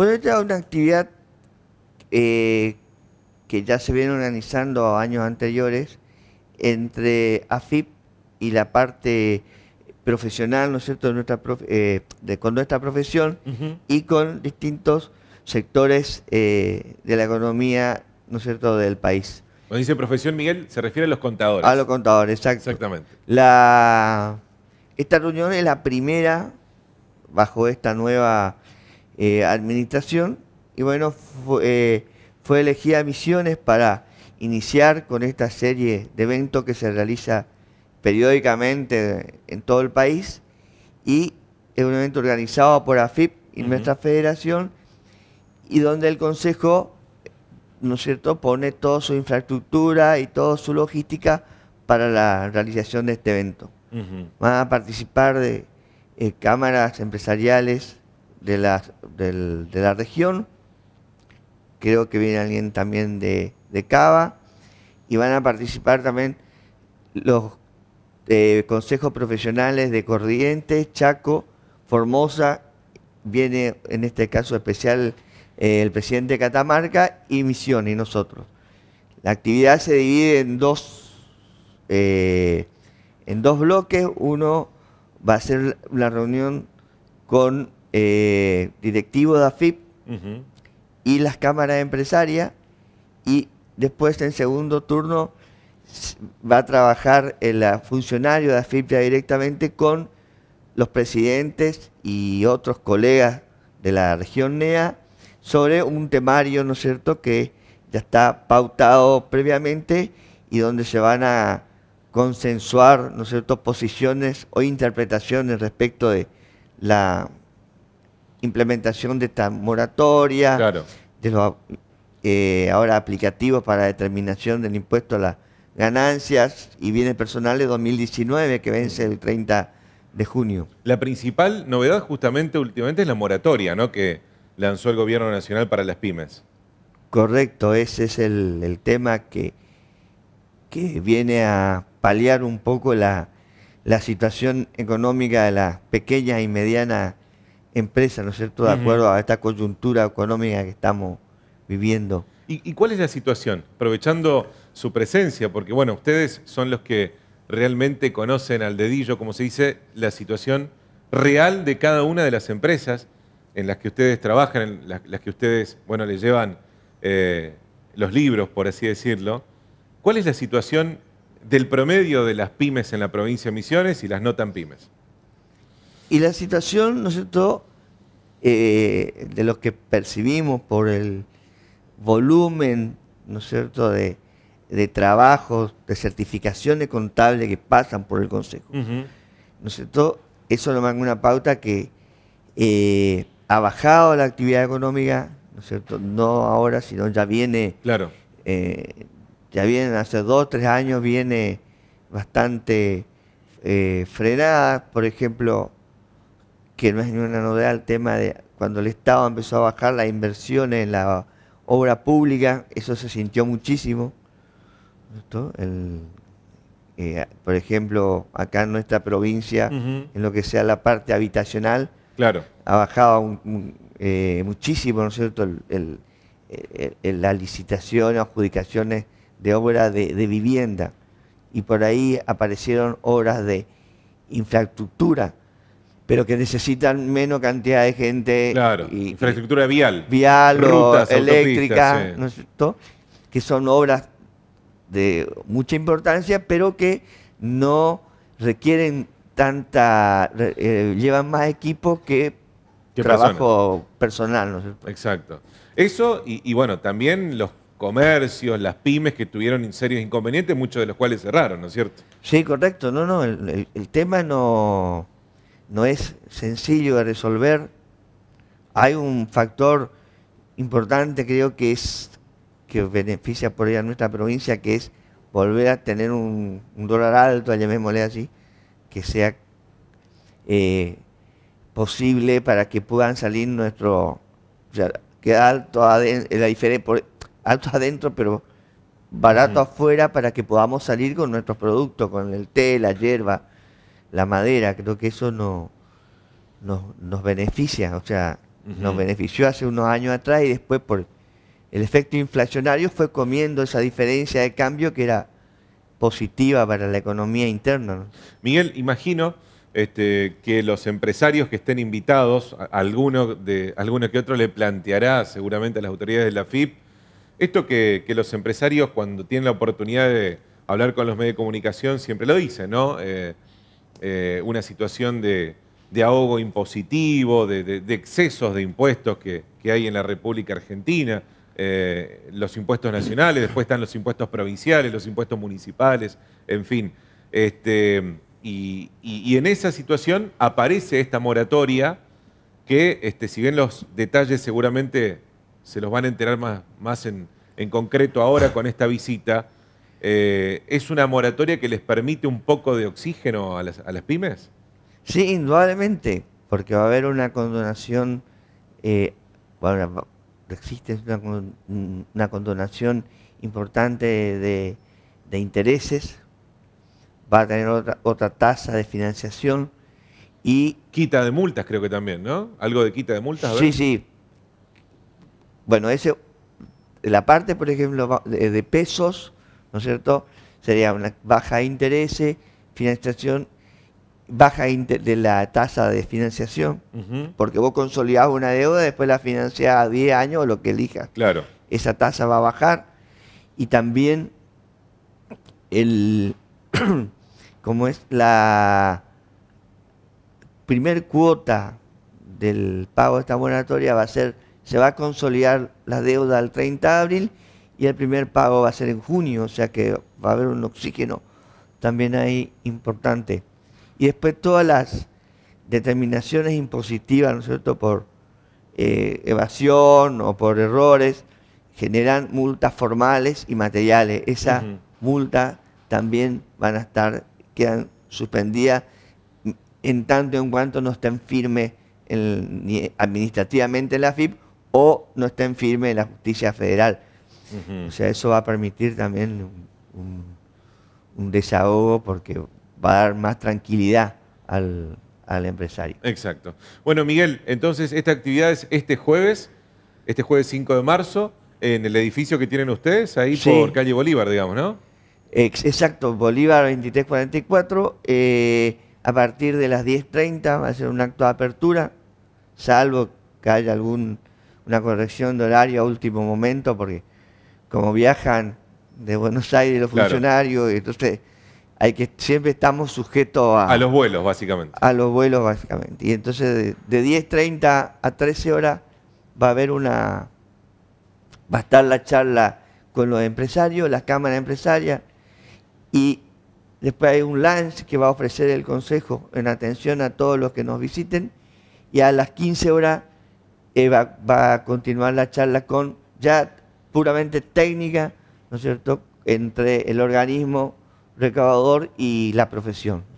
Bueno, esta es una actividad eh, que ya se viene organizando años anteriores entre AFIP y la parte profesional, ¿no es cierto?, de nuestra eh, de, con nuestra profesión y con distintos sectores eh, de la economía, ¿no es cierto?, del país. Cuando dice profesión, Miguel, se refiere a los contadores. A los contadores, exacto. Exactamente. La, esta reunión es la primera bajo esta nueva eh, administración y bueno, eh, fue, elegida Misiones para iniciar con esta serie de eventos que se realiza periódicamente en todo el país y es un evento organizado por AFIP y nuestra federación y donde el Consejo, ¿no es cierto?, pone toda su infraestructura y toda su logística para la realización de este evento. Van a participar de eh, cámaras empresariales, de, las, de la región, creo que viene alguien también de, Cava, y van a participar también los eh, consejos profesionales de Corrientes, Chaco, Formosa, viene en este caso especial eh, el presidente de Catamarca y Misión y nosotros. La actividad se divide en dos, eh, en dos bloques. Uno va a ser la reunión con eh, directivo de AFIP y las cámaras empresarias y después en segundo turno va a trabajar el funcionario de AFIP ya directamente con los presidentes y otros colegas de la región NEA sobre un temario, ¿no es cierto?, que ya está pautado previamente y donde se van a consensuar, ¿no es cierto?, posiciones o interpretaciones respecto de la implementación de esta moratoria, de los eh, ahora aplicativos para determinación del impuesto a las ganancias y bienes personales 2019 que vence el 30 de junio. La principal novedad justamente últimamente es la moratoria ¿no? que lanzó el gobierno nacional para las pymes. Correcto, ese es el, tema que, que viene a paliar un poco la, la situación económica de las pequeñas y medianas empresas, ¿no es cierto?, de acuerdo a esta coyuntura económica que estamos viviendo. ¿Y, cuál es la situación? Aprovechando su presencia, porque bueno, ustedes son los que realmente conocen al dedillo, como se dice, la situación real de cada una de las empresas en las que ustedes trabajan, en las, que ustedes, bueno, les llevan eh, los libros, por así decirlo. ¿Cuál es la situación del promedio de las pymes en la provincia de Misiones y las no tan pymes? Y la situación, ¿no es cierto?, eh, de los que percibimos por el volumen, ¿no es cierto?, de, de trabajos, de certificaciones contables que pasan por el Consejo. ¿No es cierto? Eso lo marca una pauta que eh, ha bajado la actividad económica, ¿no es cierto? No ahora, sino ya viene. Claro. Eh, ya viene, hace dos, tres años viene bastante frenada. Por ejemplo, que no es una novedad el tema de cuando el Estado empezó a bajar las inversiones en la obra pública, eso se sintió muchísimo. Eh, por ejemplo, acá en nuestra provincia, en lo que sea la parte habitacional, claro. ha bajado eh, muchísimo, ¿no es cierto?, el, la licitación, adjudicaciones de obras de vivienda. Y por ahí aparecieron obras de infraestructura, pero que necesitan menos cantidad de gente. Claro, infraestructura vial. Vial eléctrica, Que son obras de mucha importancia, pero que no requieren tanta, eh, llevan más equipo que trabajo personal, ¿no es Exacto. Eso, y, bueno, también los comercios, las pymes que tuvieron serios inconvenientes, muchos de los cuales cerraron, ¿no es cierto? Sí, correcto. No, no, el tema no no es sencillo de resolver. Hay un factor importante, creo que es que beneficia por ella nuestra provincia, que es volver a tener un, dólar alto, llamémosle así, que sea eh, posible para que puedan salir nuestro, o sea, que alto adentro, alto adentro, pero barato afuera para que podamos salir con nuestros productos, con el té, la hierba, la madera, creo que eso no, nos, beneficia, o sea, nos benefició hace unos años atrás y después por el efecto inflacionario fue comiendo esa diferencia de cambio que era positiva para la economía interna. Miguel, imagino este, que los empresarios que estén invitados, alguno, de, alguno que otro le planteará seguramente a las autoridades de la FIP, esto que, los empresarios cuando tienen la oportunidad de hablar con los medios de comunicación siempre lo dicen, ¿no? Eh, eh, una situación de, ahogo impositivo, de, excesos de impuestos que, hay en la República Argentina, eh, los impuestos nacionales, después están los impuestos provinciales, los impuestos municipales, en fin. Este, y, en esa situación aparece esta moratoria que, este, si bien los detalles seguramente se los van a enterar más, en concreto ahora con esta visita, eh, ¿Es una moratoria que les permite un poco de oxígeno a las, a las pymes? Sí, indudablemente, porque va a haber una condonación, eh, bueno, existe una, una, condonación importante de, intereses, va a tener otra, otra tasa de financiación y... Quita de multas creo que también, ¿no? Algo de quita de multas. Sí, sí. Bueno, ese, la parte, por ejemplo, de pesos ¿no es cierto? Sería una baja de intereses, financiación, baja de la tasa de financiación, porque vos consolidás una deuda, después la financiás a 10 años o lo que elijas. Claro. Esa tasa va a bajar y también el, como es la primer cuota del pago de esta moratoria va a ser, se va a consolidar la deuda al 30 de abril y el primer pago va a ser en junio, o sea que va a haber un oxígeno también ahí importante. Y después todas las determinaciones impositivas, ¿no es cierto?, por eh, evasión o por errores, generan multas formales y materiales. Esas multas también van a estar, quedan suspendidas en tanto y en cuanto no estén firmes administrativamente la FIP o no estén firmes la justicia federal. O sea, eso va a permitir también un, desahogo porque va a dar más tranquilidad al, empresario. Exacto. Bueno, Miguel, entonces esta actividad es este jueves, este jueves 5 de marzo, en el edificio que tienen ustedes, ahí por calle Bolívar, digamos, ¿no? Exacto, Bolívar 2344, eh, a partir de las 10.30 va a ser un acto de apertura, salvo que haya alguna corrección de horario a último momento, porque como viajan de Buenos Aires los funcionarios, entonces hay que siempre estamos sujetos a... A los vuelos, básicamente. A los vuelos, básicamente. Y entonces de, 10.30 a 13 horas va a haber una... Va a estar la charla con los empresarios, las cámaras empresarias, y después hay un lunch que va a ofrecer el consejo en atención a todos los que nos visiten, y a las 15 horas eh, va, a continuar la charla con ya puramente técnica, ¿no es cierto?, entre el organismo recaudador y la profesión.